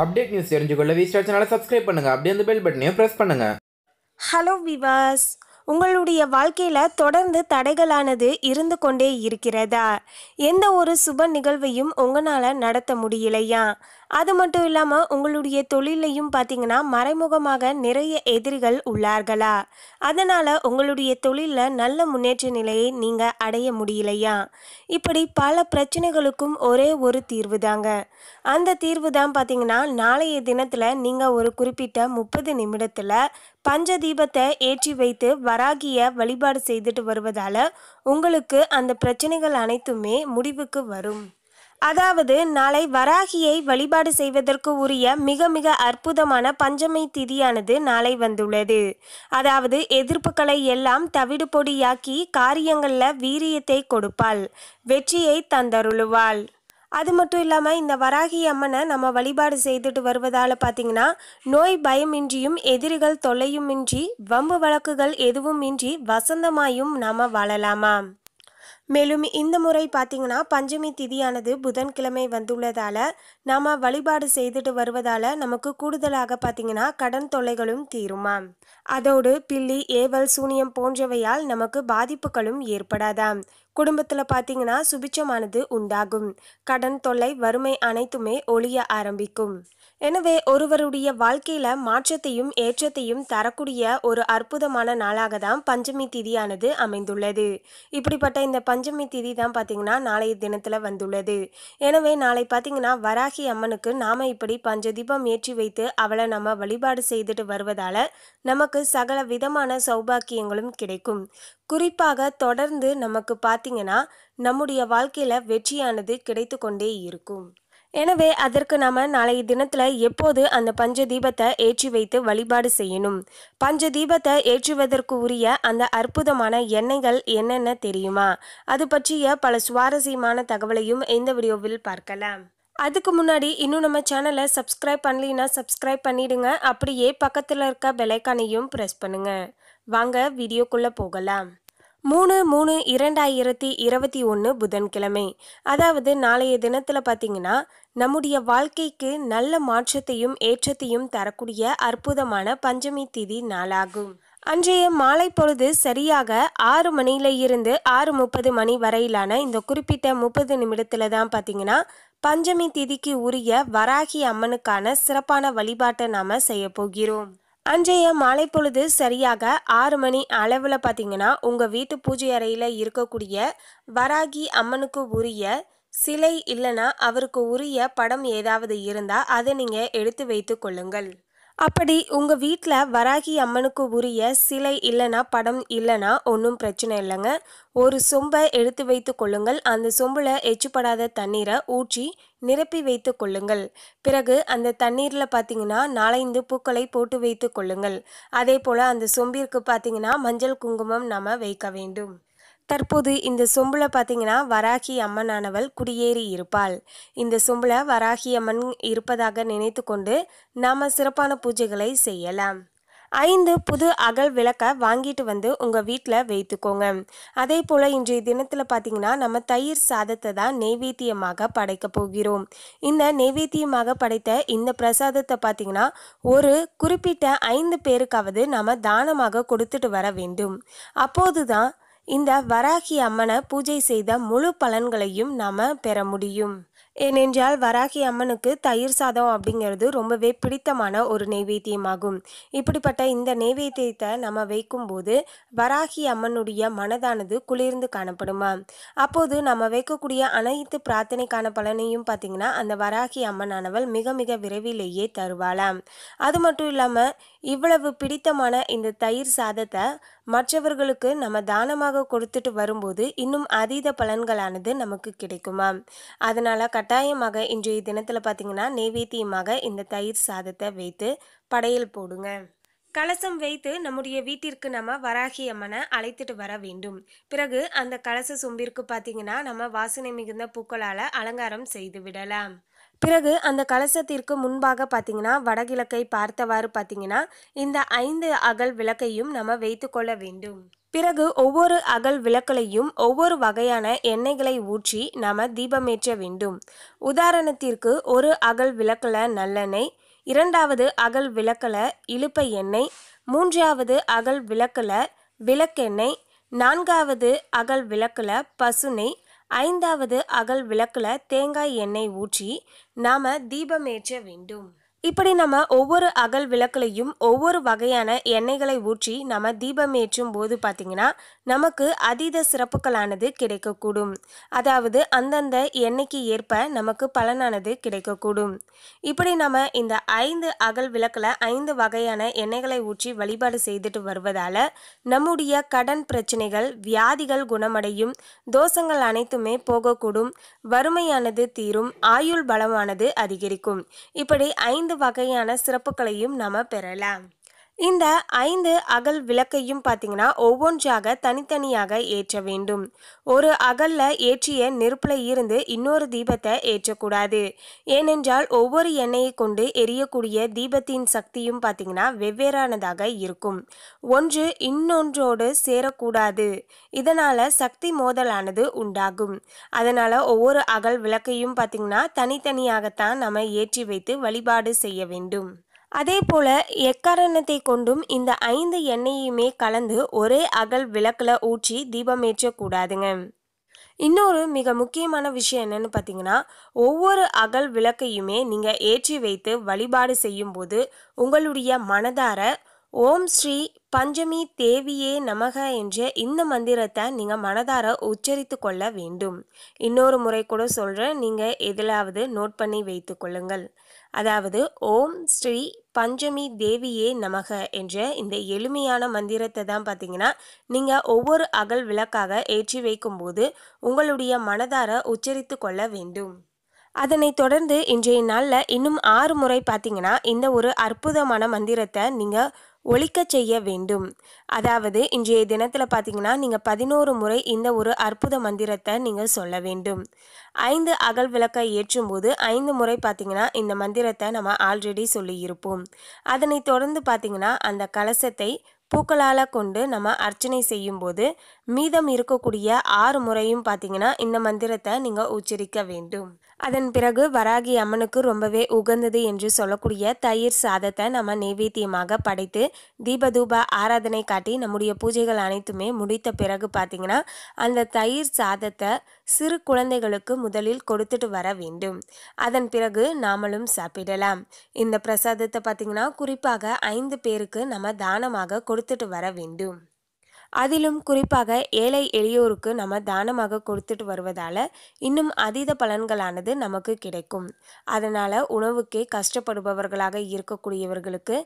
update news தெரிஞ்சுக்கொள்ள கொள்ள star சேனலை subscribe பண்ணுங்க அப்படியே அந்த பெல் பட்டனையும் ப்ரெஸ் பண்ணுங்கள் ஹலோ விவாஸ் உங்களுடைய வாழ்க்கையில் தொடர்ந்து தடைகளானது இருந்து கொண்டே இருக்கிறதா எந்த ஒரு சுப நிகழ்வையும் உங்களால் நடத்த முடியலையா அது மட்டும் இல்லாமல் உங்களுடைய தொழிலையும் பார்த்தீங்கன்னா மறைமுகமாக நிறைய எதிரிகள் உள்ளார்களா அதனால் உங்களுடைய தொழிலில் நல்ல முன்னேற்ற நிலையை நீங்கள் அடைய முடியலையா இப்படி பல பிரச்சனைகளுக்கும் ஒரே ஒரு தீர்வு தாங்க அந்த தீர்வு தான் பார்த்தீங்கன்னா நாளைய தினத்தில் நீங்கள் ஒரு குறிப்பிட்ட முப்பது நிமிடத்தில் பஞ்ச தீபத்தை ஏற்றி வைத்து வராகிய வழிபாடு செய்துட்டு வருவதால் உங்களுக்கு அந்த பிரச்சனைகள் அனைத்துமே முடிவுக்கு வரும் அதாவது நாளை வராகியை வழிபாடு செய்வதற்கு உரிய மிக மிக அற்புதமான பஞ்சமை திதியானது நாளை வந்துள்ளது அதாவது எதிர்ப்புகளை எல்லாம் தவிடு பொடியாக்கி காரியங்களில் வீரியத்தை கொடுப்பாள் வெற்றியை தந்தருளுவாள் அது மட்டும் இல்லாமல் இந்த வராகி அம்மனை நம்ம வழிபாடு செய்துட்டு வருவதால் பார்த்திங்கன்னா நோய் பயமின்றியும் எதிரிகள் தொல்லையும் இன்றி வம்பு வழக்குகள் எதுவும் இன்றி வசந்தமாயும் நாம் வாழலாமா மேலும் இந்த முறை பார்த்தீங்கன்னா பஞ்சமி திதியானது புதன்கிழமை வந்துள்ளதால் நாம் வழிபாடு செய்துட்டு வருவதால் நமக்கு கூடுதலாக பார்த்தீங்கன்னா கடன் தொல்லைகளும் தீருமாம் அதோடு பில்லி ஏவல் சூனியம் போன்றவையால் நமக்கு பாதிப்புகளும் ஏற்படாதாம் குடும்பத்தில் பார்த்தீங்கன்னா சுபிச்சமானது உண்டாகும் கடன் தொல்லை வறுமை அனைத்துமே ஒழிய ஆரம்பிக்கும் எனவே ஒருவருடைய வாழ்க்கையில மாற்றத்தையும் ஏற்றத்தையும் தரக்கூடிய ஒரு அற்புதமான நாளாக தான் பஞ்சமி திதியானது அமைந்துள்ளது இப்படிப்பட்ட இந்த பஞ்சமி திதி தான் பார்த்தீங்கன்னா நாளைய தினத்தில் வந்துள்ளது எனவே நாளை பார்த்தீங்கன்னா வராகி அம்மனுக்கு நாம இப்படி பஞ்ச தீபம் ஏற்றி வைத்து அவளை நம்ம வழிபாடு செய்துட்டு வருவதால நமக்கு சகல விதமான சௌபாக்கியங்களும் கிடைக்கும் குறிப்பாக தொடர்ந்து நமக்கு பார்த்தீங்கன்னா நம்முடைய வாழ்க்கையில வெற்றியானது கிடைத்து கொண்டே இருக்கும் எனவே அதற்கு நாம் நாளைய தினத்தில் எப்போது அந்த பஞ்ச தீபத்தை ஏற்றி வைத்து வழிபாடு செய்யணும் பஞ்ச தீபத்தை ஏற்றுவதற்கு உரிய அந்த அற்புதமான எண்ணெய்கள் என்னென்ன தெரியுமா அது பற்றிய பல சுவாரஸ்யமான தகவலையும் இந்த வீடியோவில் பார்க்கலாம் அதுக்கு முன்னாடி இன்னும் நம்ம சேனலை சப்ஸ்கிரைப் பண்ணலின்னா சப்ஸ்கிரைப் பண்ணிடுங்க அப்படியே பக்கத்தில் இருக்க பெலைக்கானையும் ப்ரெஸ் பண்ணுங்கள் வாங்க வீடியோக்குள்ளே போகலாம் மூணு மூணு இரண்டாயிரத்தி இருபத்தி ஒன்று புதன்கிழமை அதாவது நாளைய தினத்தில் பார்த்தீங்கன்னா நம்முடைய வாழ்க்கைக்கு நல்ல மாற்றத்தையும் ஏற்றத்தையும் தரக்கூடிய அற்புதமான பஞ்சமி திதி நாளாகும் அன்றைய மாலை பொழுது சரியாக ஆறு மணியில இருந்து ஆறு முப்பது மணி வரையிலான இந்த குறிப்பிட்ட முப்பது நிமிடத்துல தான் பார்த்தீங்கன்னா பஞ்சமி திதிக்கு உரிய வராகி அம்மனுக்கான சிறப்பான வழிபாட்டை நாம செய்ய போகிறோம் அன்றைய மாலை பொழுது சரியாக ஆறு மணி அளவில் பார்த்தீங்கன்னா உங்கள் வீட்டு பூஜை அறையில் இருக்கக்கூடிய வராகி அம்மனுக்கு உரிய சிலை இல்லைன்னா அவருக்கு உரிய படம் ஏதாவது இருந்தால் அதை நீங்கள் எடுத்து வைத்து கொள்ளுங்கள் அப்படி உங்கள் வீட்டில் வராகி அம்மனுக்கு உரிய சிலை இல்லைனா படம் இல்லைனா ஒன்றும் பிரச்சனை இல்லைங்க ஒரு சொம்பை எடுத்து வைத்து கொள்ளுங்கள் அந்த சொம்பில் எச்சுப்படாத தண்ணீரை ஊற்றி நிரப்பி வைத்து கொள்ளுங்கள் பிறகு அந்த தண்ணீரில் பார்த்தீங்கன்னா நாலஞ்சு பூக்களை போட்டு வைத்து கொள்ளுங்கள் அதே போல் அந்த சொம்பிற்கு பார்த்தீங்கன்னா மஞ்சள் குங்குமம் நாம் வைக்க வேண்டும் தற்போது இந்த சொம்புல பார்த்தீங்கன்னா வராகி அம்மனானவள் குடியேறி இருப்பாள் இந்த சொம்புல வராகி அம்மன் இருப்பதாக நினைத்து கொண்டு நாம் சிறப்பான பூஜைகளை செய்யலாம் ஐந்து புது அகல் விளக்க வாங்கிட்டு வந்து உங்கள் வீட்டில் வைத்துக்கோங்க அதே போல் இன்றைய தினத்தில் பாத்தீங்கன்னா நம்ம தயிர் சாதத்தை தான் நெய்வேத்தியமாக படைக்க போகிறோம் இந்த நெய்வேத்தியமாக படைத்த இந்த பிரசாதத்தை பார்த்தீங்கன்னா ஒரு குறிப்பிட்ட ஐந்து பேருக்காவது நம்ம தானமாக கொடுத்துட்டு வர வேண்டும் அப்போது தான் இந்த வராகி அம்மனை பூஜை செய்த முழு பலன்களையும் நாம் பெற முடியும் ஏனென்றால் வராகி அம்மனுக்கு தயிர் சாதம் அப்படிங்கிறது ரொம்பவே பிடித்தமான ஒரு நெய்வேத்தியமாகும் இப்படிப்பட்ட இந்த நெய்வேத்தியத்தை நம்ம வைக்கும்போது வராகி அம்மனுடைய மனதானது குளிர்ந்து காணப்படுமா அப்போது நம்ம வைக்கக்கூடிய அனைத்து பிரார்த்தனைக்கான பலனையும் பார்த்திங்கன்னா அந்த வராகி அம்மனானவள் மிக மிக விரைவிலேயே தருவாளாம் அது மட்டும் இல்லாமல் இவ்வளவு பிடித்தமான இந்த தயிர் சாதத்தை மற்றவர்களுக்கு நம்ம தானமாக கொடுத்துட்டு வரும்போது இன்னும் அதீத பலன்களானது நமக்கு கிடைக்குமா அதனால் கட்டாயமாக இன்றைய தினத்தில் பார்த்திங்கன்னா நெய்வேத்தியமாக இந்த தயிர் சாதத்தை வைத்து படையல் போடுங்க கலசம் வைத்து நம்முடைய வீட்டிற்கு நம்ம வராகி அம்மனை அழைத்துட்டு வர வேண்டும் பிறகு அந்த கலச சொம்பிற்கு பார்த்தீங்கன்னா நம்ம வாசனை மிகுந்த பூக்களால் அலங்காரம் செய்து விடலாம் பிறகு அந்த கலசத்திற்கு முன்பாக பார்த்தீங்கன்னா வடகிழக்கை பார்த்தவாறு பார்த்தீங்கன்னா இந்த ஐந்து அகல் விளக்கையும் நம்ம வைத்து கொள்ள வேண்டும் பிறகு ஒவ்வொரு அகல் விளக்கலையும் ஒவ்வொரு வகையான எண்ணெய்களை ஊற்றி நாம் தீபமேற்ற வேண்டும் உதாரணத்திற்கு ஒரு அகல் விளக்கில் நல்லெண்ணெய் இரண்டாவது அகல் விளக்கல இழுப்ப எண்ணெய் மூன்றாவது அகல் விளக்கில் விளக்கெண்ணெய் நான்காவது அகல் விளக்கில் பசுனை ஐந்தாவது அகல் விளக்கில் தேங்காய் எண்ணெய் ஊற்றி நாம் தீபமேற்ற வேண்டும் இப்படி நம்ம ஒவ்வொரு அகல் விளக்குலையும் ஒவ்வொரு வகையான எண்ணெய்களை ஊற்றி நம்ம தீபம் ஏற்றும் போது பார்த்தீங்கன்னா நமக்கு அதீத சிறப்புகளானது கிடைக்கக்கூடும் அதாவது அந்தந்த எண்ணெய்க்கு ஏற்ப நமக்கு பலனானது கிடைக்கக்கூடும் இப்படி நம்ம இந்த ஐந்து அகல் விளக்கில் ஐந்து வகையான எண்ணெய்களை ஊற்றி வழிபாடு செய்துட்டு வருவதால் நம்முடைய கடன் பிரச்சனைகள் வியாதிகள் குணமடையும் தோஷங்கள் அனைத்துமே போகக்கூடும் வறுமையானது தீரும் ஆயுள் பலமானது அதிகரிக்கும் இப்படி ஐந்து வகையான சிறப்புகளையும் நாம் பெறலாம் இந்த ஐந்து அகல் விளக்கையும் பார்த்தீங்கன்னா ஒவ்வொன்றாக தனித்தனியாக ஏற்ற வேண்டும் ஒரு அகல்ல ஏற்றிய நெருப்புல இருந்து இன்னொரு தீபத்தை ஏற்றக்கூடாது ஏனென்றால் ஒவ்வொரு எண்ணெயை கொண்டு எரியக்கூடிய தீபத்தின் சக்தியும் பார்த்தீங்கன்னா வெவ்வேறானதாக இருக்கும் ஒன்று இன்னொன்றோடு சேரக்கூடாது இதனால சக்தி மோதலானது உண்டாகும் அதனால ஒவ்வொரு அகல் விளக்கையும் பார்த்தீங்கன்னா தனித்தனியாகத்தான் நம்ம ஏற்றி வைத்து வழிபாடு செய்ய வேண்டும் அதே போல எக்காரணத்தை கொண்டும் இந்த ஐந்து எண்ணெயுமே கலந்து ஒரே அகல் விளக்கில் ஊற்றி தீபம் ஏற்றக்கூடாதுங்க இன்னொரு மிக முக்கியமான விஷயம் என்னன்னு பார்த்தீங்கன்னா ஒவ்வொரு அகல் விளக்கையுமே நீங்கள் ஏற்றி வைத்து வழிபாடு செய்யும்போது உங்களுடைய மனதார ஓம் ஸ்ரீ பஞ்சமி தேவியே நமக என்ற இந்த மந்திரத்தை நீங்கள் மனதார உச்சரித்து கொள்ள வேண்டும் இன்னொரு முறை கூட சொல்கிறேன் நீங்கள் எதிலாவது நோட் பண்ணி வைத்து கொள்ளுங்கள் அதாவது ஓம் ஸ்ரீ பஞ்சமி தேவியே நமக என்ற இந்த எளிமையான மந்திரத்தை தான் பார்த்தீங்கன்னா நீங்கள் ஒவ்வொரு அகல் விளக்காக ஏற்றி வைக்கும்போது உங்களுடைய மனதார உச்சரித்து கொள்ள வேண்டும் அதனைத் தொடர்ந்து இன்றைய நாளில் இன்னும் ஆறு முறை பார்த்தீங்கன்னா இந்த ஒரு அற்புதமான மந்திரத்தை நீங்கள் ஒழிக்கச் செய்ய வேண்டும் அதாவது இன்றைய தினத்தில் பார்த்தீங்கன்னா நீங்கள் பதினோரு முறை இந்த ஒரு அற்புத மந்திரத்தை நீங்கள் சொல்ல வேண்டும் ஐந்து அகல் விளக்கை ஏற்றும் போது ஐந்து முறை பார்த்தீங்கன்னா இந்த மந்திரத்தை நம்ம ஆல்ரெடி சொல்லியிருப்போம் அதனை தொடர்ந்து பார்த்தீங்கன்னா அந்த கலசத்தை பூக்களால் கொண்டு நம்ம அர்ச்சனை செய்யும்போது மீதம் இருக்கக்கூடிய ஆறு முறையும் பார்த்தீங்கன்னா இந்த மந்திரத்தை நீங்கள் உச்சரிக்க வேண்டும் அதன் பிறகு வராகி அம்மனுக்கு ரொம்பவே உகந்தது என்று சொல்லக்கூடிய தயிர் சாதத்தை நம்ம நைவேத்தியமாக படைத்து தீபதூப ஆராதனை காட்டி நம்முடைய பூஜைகள் அனைத்துமே முடித்த பிறகு பார்த்தீங்கன்னா அந்த தயிர் சாதத்தை சிறு குழந்தைகளுக்கு முதலில் கொடுத்துட்டு வர வேண்டும் அதன் பிறகு நாமளும் சாப்பிடலாம் இந்த பிரசாதத்தை பார்த்தீங்கன்னா குறிப்பாக ஐந்து பேருக்கு நம்ம தானமாக கொடுத்துட்டு வர வேண்டும் அதிலும் குறிப்பாக ஏழை எளியோருக்கு நம்ம தானமாக கொடுத்துட்டு வருவதால் இன்னும் அதீத பலன்களானது நமக்கு கிடைக்கும் அதனால் உணவுக்கே கஷ்டப்படுபவர்களாக இருக்கக்கூடியவர்களுக்கு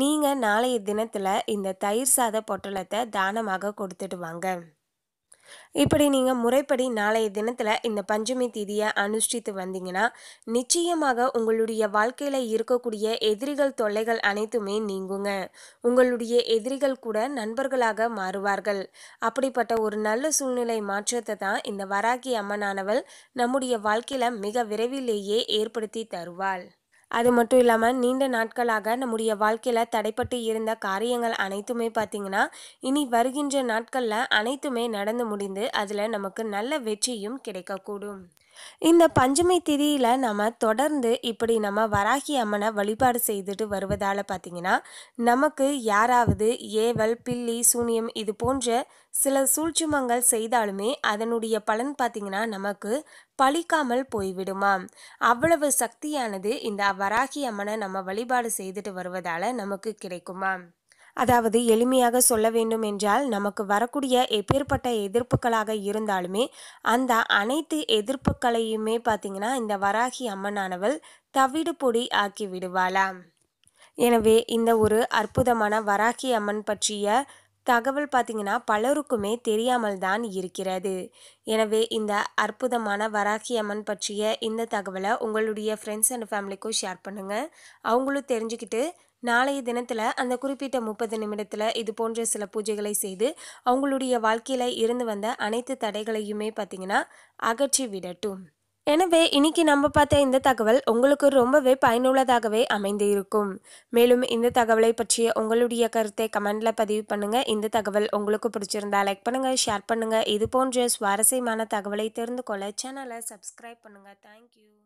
நீங்கள் நாளைய தினத்தில் இந்த தயிர் சாத பொட்டலத்தை தானமாக கொடுத்துட்டு வாங்க இப்படி நீங்கள் முறைப்படி நாளைய தினத்தில் இந்த பஞ்சமி தீதியை அனுஷ்டித்து வந்தீங்கன்னா நிச்சயமாக உங்களுடைய வாழ்க்கையில் இருக்கக்கூடிய எதிரிகள் தொல்லைகள் அனைத்துமே நீங்குங்க உங்களுடைய எதிரிகள் கூட நண்பர்களாக மாறுவார்கள் அப்படிப்பட்ட ஒரு நல்ல சூழ்நிலை மாற்றத்தை தான் இந்த வராகி அம்மனானவள் நம்முடைய வாழ்க்கையில் மிக விரைவிலேயே ஏற்படுத்தி தருவாள் அது மட்டும் இல்லாமல் நீண்ட நாட்களாக நம்முடைய வாழ்க்கையில் தடைப்பட்டு இருந்த காரியங்கள் அனைத்துமே பார்த்திங்கன்னா இனி வருகின்ற நாட்களில் அனைத்துமே நடந்து முடிந்து அதில் நமக்கு நல்ல வெற்றியும் கிடைக்கக்கூடும் இந்த பஞ்சமி திதியில் நம்ம தொடர்ந்து இப்படி நம்ம வராகி அம்மனை வழிபாடு செய்துட்டு வருவதால் பார்த்திங்கன்னா நமக்கு யாராவது ஏவல் பில்லி சூனியம் இது போன்ற சில சூழ்ச்சிமங்கள் செய்தாலுமே அதனுடைய பலன் பார்த்திங்கன்னா நமக்கு பழிக்காமல் போய்விடுமாம் அவ்வளவு சக்தியானது இந்த வராகி அம்மனை நம்ம வழிபாடு செய்துட்டு வருவதால் நமக்கு கிடைக்குமா அதாவது எளிமையாக சொல்ல வேண்டும் என்றால் நமக்கு வரக்கூடிய எப்பேற்பட்ட எதிர்ப்புகளாக இருந்தாலுமே அந்த அனைத்து எதிர்ப்புகளையுமே பார்த்தீங்கன்னா இந்த வராகி அம்மனானவள் தவிடு பொடி ஆக்கி விடுவாளாம் எனவே இந்த ஒரு அற்புதமான வராகி அம்மன் பற்றிய தகவல் பார்த்தீங்கன்னா பலருக்குமே தெரியாமல் தான் இருக்கிறது எனவே இந்த அற்புதமான வராகி அம்மன் பற்றிய இந்த தகவலை உங்களுடைய ஃப்ரெண்ட்ஸ் அண்ட் ஃபேமிலிக்கும் ஷேர் பண்ணுங்கள் அவங்களும் தெரிஞ்சுக்கிட்டு நாளைய தினத்தில் அந்த குறிப்பிட்ட முப்பது நிமிடத்தில் இது போன்ற சில பூஜைகளை செய்து அவங்களுடைய வாழ்க்கையில் இருந்து வந்த அனைத்து தடைகளையுமே பார்த்திங்கன்னா அகற்றி விடட்டும் எனவே இன்னைக்கு நம்ம பார்த்த இந்த தகவல் உங்களுக்கு ரொம்பவே பயனுள்ளதாகவே அமைந்து இருக்கும் மேலும் இந்த தகவலை பற்றிய உங்களுடைய கருத்தை கமெண்ட்ல பதிவு பண்ணுங்க இந்த தகவல் உங்களுக்கு பிடிச்சிருந்தா லைக் பண்ணுங்க ஷேர் பண்ணுங்க இது போன்ற சுவாரஸ்யமான தகவலை தெரிந்து கொள்ள சேனலை சப்ஸ்கிரைப் பண்ணுங்க தேங்க்யூ